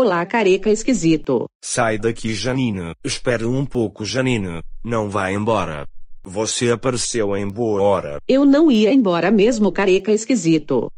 Olá, careca esquisito. Sai daqui, Janine. Espera um pouco, Janine. Não vá embora. Você apareceu em boa hora. Eu não ia embora mesmo, careca esquisito.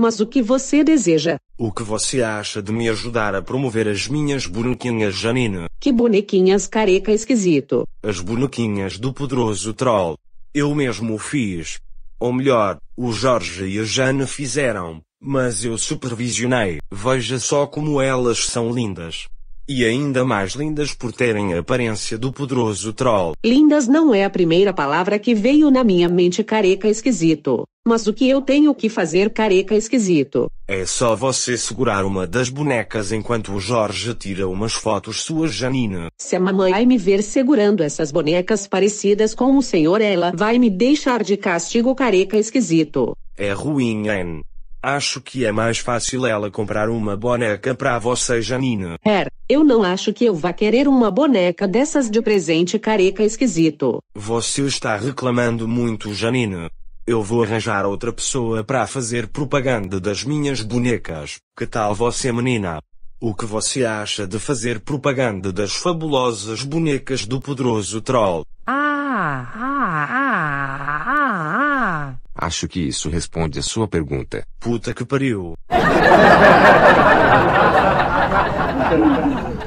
Mas o que você deseja? O que você acha de me ajudar a promover as minhas bonequinhas, Janine? Que bonequinhas, careca esquisito? As bonequinhas do poderoso troll. Eu mesmo fiz. Ou melhor, o Jorge e a Jane fizeram. Mas eu supervisionei, veja só como elas são lindas. E ainda mais lindas por terem a aparência do poderoso troll. Lindas não é a primeira palavra que veio na minha mente careca esquisito. Mas o que eu tenho que fazer careca esquisito? É só você segurar uma das bonecas enquanto o Jorge tira umas fotos suas Janina. Se a mamãe me ver segurando essas bonecas parecidas com o senhor ela vai me deixar de castigo careca esquisito. É ruim, hein? Acho que é mais fácil ela comprar uma boneca pra você, Janina. Her, é, eu não acho que eu vá querer uma boneca dessas de presente careca esquisito. Você está reclamando muito, Janina. Eu vou arranjar outra pessoa para fazer propaganda das minhas bonecas. Que tal você, menina? O que você acha de fazer propaganda das fabulosas bonecas do poderoso troll? Ah. Acho que isso responde a sua pergunta. Puta que pariu.